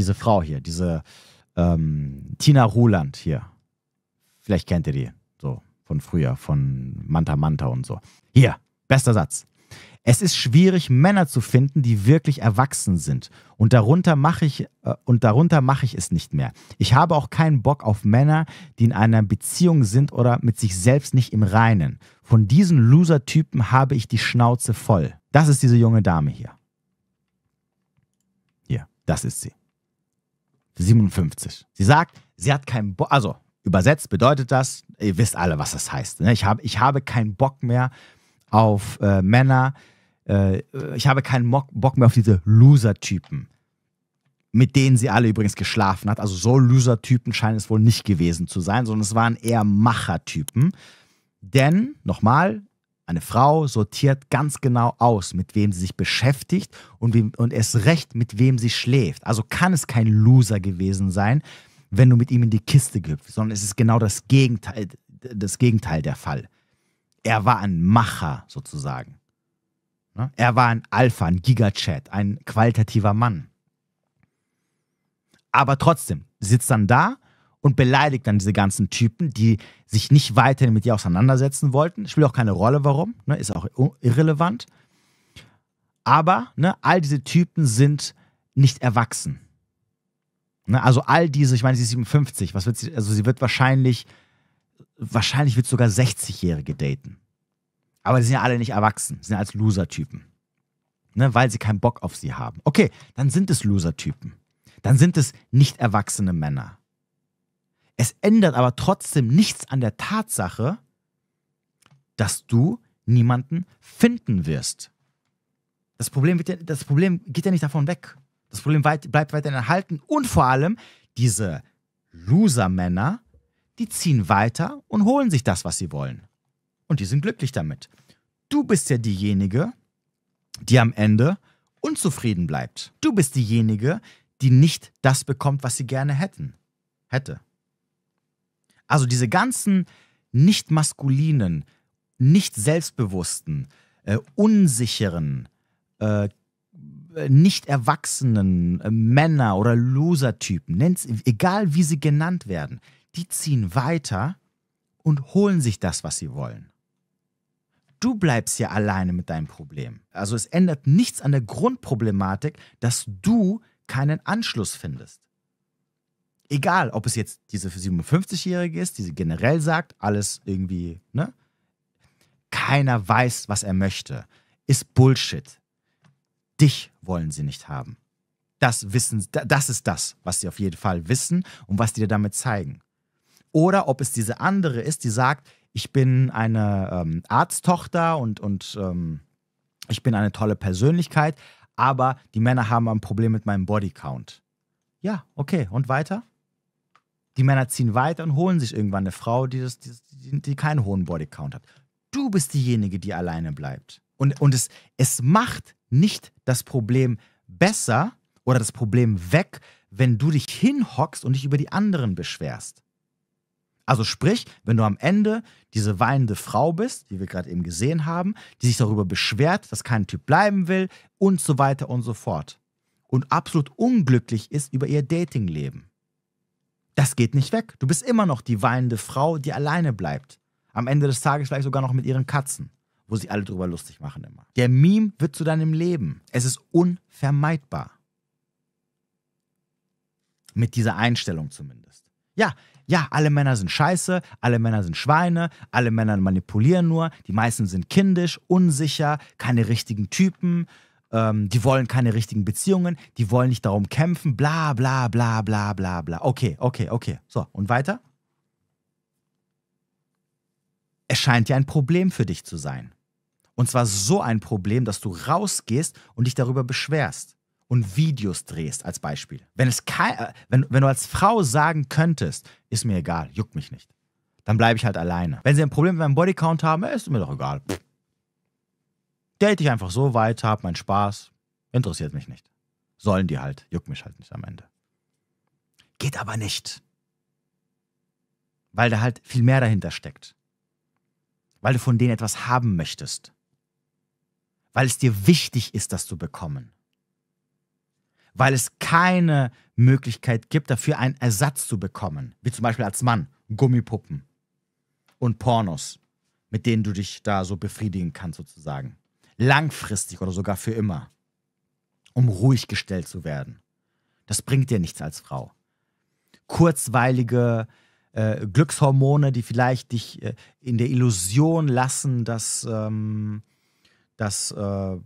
diese Frau hier, diese ähm, Tina Ruland hier. Vielleicht kennt ihr die so von früher, von Manta Manta und so. Hier, bester Satz. Es ist schwierig, Männer zu finden, die wirklich erwachsen sind. Und darunter mache ich, äh, und darunter mache ich es nicht mehr. Ich habe auch keinen Bock auf Männer, die in einer Beziehung sind oder mit sich selbst nicht im Reinen. Von diesen Loser-Typen habe ich die Schnauze voll. Das ist diese junge Dame hier. Hier, das ist sie. 57. Sie sagt, sie hat keinen Bock, also übersetzt bedeutet das, ihr wisst alle, was das heißt. Ne? Ich, hab, ich habe keinen Bock mehr auf äh, Männer, äh, ich habe keinen Bock mehr auf diese Loser-Typen, mit denen sie alle übrigens geschlafen hat. Also so Loser-Typen scheinen es wohl nicht gewesen zu sein, sondern es waren eher Macher-Typen. Denn, nochmal, eine Frau sortiert ganz genau aus, mit wem sie sich beschäftigt und, wem, und erst recht, mit wem sie schläft. Also kann es kein Loser gewesen sein, wenn du mit ihm in die Kiste gehüpft, sondern es ist genau das Gegenteil, das Gegenteil der Fall. Er war ein Macher sozusagen. Ne? Er war ein Alpha, ein Gigachat, ein qualitativer Mann. Aber trotzdem sitzt dann da und beleidigt dann diese ganzen Typen, die sich nicht weiterhin mit ihr auseinandersetzen wollten. Spielt auch keine Rolle, warum, ne? ist auch irrelevant. Aber ne, all diese Typen sind nicht erwachsen. Ne? Also all diese, ich meine, sie ist 57, was wird sie, also sie wird wahrscheinlich, wahrscheinlich wird sogar 60-Jährige daten. Aber sie sind ja alle nicht erwachsen, sie sind ja als Loser-Typen. Ne, weil sie keinen Bock auf sie haben. Okay, dann sind es Loser-Typen. Dann sind es nicht erwachsene Männer. Es ändert aber trotzdem nichts an der Tatsache, dass du niemanden finden wirst. Das Problem, ja, das Problem geht ja nicht davon weg. Das Problem weit, bleibt weiterhin erhalten und vor allem diese Loser-Männer, die ziehen weiter und holen sich das, was sie wollen. Und die sind glücklich damit. Du bist ja diejenige, die am Ende unzufrieden bleibt. Du bist diejenige, die nicht das bekommt, was sie gerne hätten. Hätte. Also diese ganzen nicht maskulinen, nicht selbstbewussten, äh, unsicheren, äh, äh, nicht erwachsenen äh, Männer oder Loser-Typen, egal wie sie genannt werden, die ziehen weiter und holen sich das, was sie wollen. Du bleibst ja alleine mit deinem Problem. Also es ändert nichts an der Grundproblematik, dass du keinen Anschluss findest egal ob es jetzt diese 57-Jährige ist, die sie generell sagt, alles irgendwie, ne? Keiner weiß, was er möchte. Ist Bullshit. Dich wollen sie nicht haben. Das wissen, das ist das, was sie auf jeden Fall wissen und was die dir damit zeigen. Oder ob es diese andere ist, die sagt, ich bin eine ähm, Arzttochter und, und ähm, ich bin eine tolle Persönlichkeit, aber die Männer haben ein Problem mit meinem Bodycount. Ja, okay. Und weiter? Die Männer ziehen weiter und holen sich irgendwann eine Frau, die, das, die, die keinen hohen Bodycount hat. Du bist diejenige, die alleine bleibt. Und, und es, es macht nicht das Problem besser oder das Problem weg, wenn du dich hinhockst und dich über die anderen beschwerst. Also sprich, wenn du am Ende diese weinende Frau bist, die wir gerade eben gesehen haben, die sich darüber beschwert, dass kein Typ bleiben will und so weiter und so fort. Und absolut unglücklich ist über ihr Datingleben. Das geht nicht weg. Du bist immer noch die weinende Frau, die alleine bleibt. Am Ende des Tages vielleicht sogar noch mit ihren Katzen, wo sie alle drüber lustig machen immer. Der Meme wird zu deinem Leben. Es ist unvermeidbar. Mit dieser Einstellung zumindest. Ja, ja, alle Männer sind scheiße, alle Männer sind Schweine, alle Männer manipulieren nur, die meisten sind kindisch, unsicher, keine richtigen Typen, ähm, die wollen keine richtigen Beziehungen, die wollen nicht darum kämpfen, bla bla bla bla bla bla. Okay, okay, okay. So, und weiter? Es scheint ja ein Problem für dich zu sein. Und zwar so ein Problem, dass du rausgehst und dich darüber beschwerst und Videos drehst als Beispiel. Wenn, es kein, äh, wenn, wenn du als Frau sagen könntest, ist mir egal, juckt mich nicht, dann bleibe ich halt alleine. Wenn sie ein Problem mit meinem Bodycount haben, äh, ist mir doch egal. Pff date ich einfach so weiter, hab meinen Spaß, interessiert mich nicht. Sollen die halt, juckt mich halt nicht am Ende. Geht aber nicht. Weil da halt viel mehr dahinter steckt. Weil du von denen etwas haben möchtest. Weil es dir wichtig ist, das zu bekommen. Weil es keine Möglichkeit gibt, dafür einen Ersatz zu bekommen. Wie zum Beispiel als Mann Gummipuppen und Pornos, mit denen du dich da so befriedigen kannst sozusagen langfristig oder sogar für immer, um ruhig gestellt zu werden. Das bringt dir nichts als Frau. Kurzweilige äh, Glückshormone, die vielleicht dich äh, in der Illusion lassen, dass, ähm, dass, äh,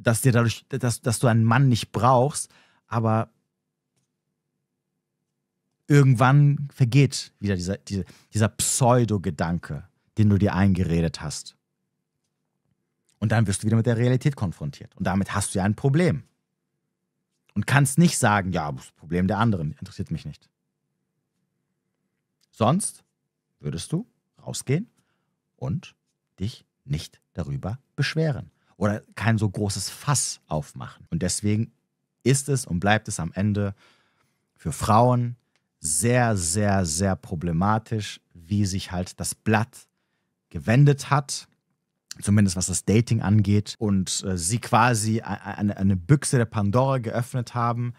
dass, dir dadurch, dass, dass du einen Mann nicht brauchst, aber irgendwann vergeht wieder dieser, dieser, dieser Pseudo-Gedanke, den du dir eingeredet hast. Und dann wirst du wieder mit der Realität konfrontiert. Und damit hast du ja ein Problem. Und kannst nicht sagen, ja, das Problem der anderen interessiert mich nicht. Sonst würdest du rausgehen und dich nicht darüber beschweren oder kein so großes Fass aufmachen. Und deswegen ist es und bleibt es am Ende für Frauen sehr, sehr, sehr problematisch, wie sich halt das Blatt gewendet hat zumindest was das Dating angeht, und äh, sie quasi eine, eine Büchse der Pandora geöffnet haben,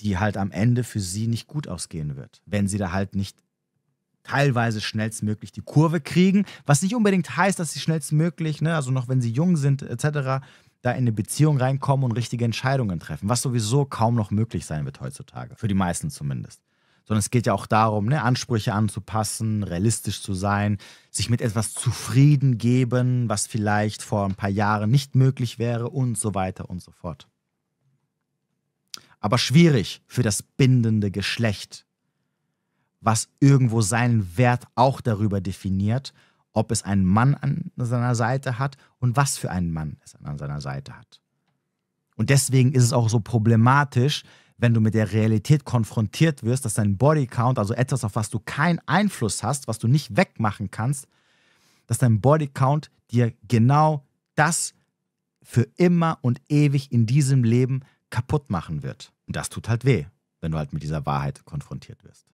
die halt am Ende für sie nicht gut ausgehen wird, wenn sie da halt nicht teilweise schnellstmöglich die Kurve kriegen, was nicht unbedingt heißt, dass sie schnellstmöglich, ne, also noch wenn sie jung sind etc., da in eine Beziehung reinkommen und richtige Entscheidungen treffen, was sowieso kaum noch möglich sein wird heutzutage, für die meisten zumindest sondern es geht ja auch darum, ne, Ansprüche anzupassen, realistisch zu sein, sich mit etwas zufrieden geben, was vielleicht vor ein paar Jahren nicht möglich wäre und so weiter und so fort. Aber schwierig für das bindende Geschlecht, was irgendwo seinen Wert auch darüber definiert, ob es einen Mann an seiner Seite hat und was für einen Mann es an seiner Seite hat. Und deswegen ist es auch so problematisch, wenn du mit der Realität konfrontiert wirst, dass dein Bodycount, also etwas, auf was du keinen Einfluss hast, was du nicht wegmachen kannst, dass dein Bodycount dir genau das für immer und ewig in diesem Leben kaputt machen wird. Und das tut halt weh, wenn du halt mit dieser Wahrheit konfrontiert wirst.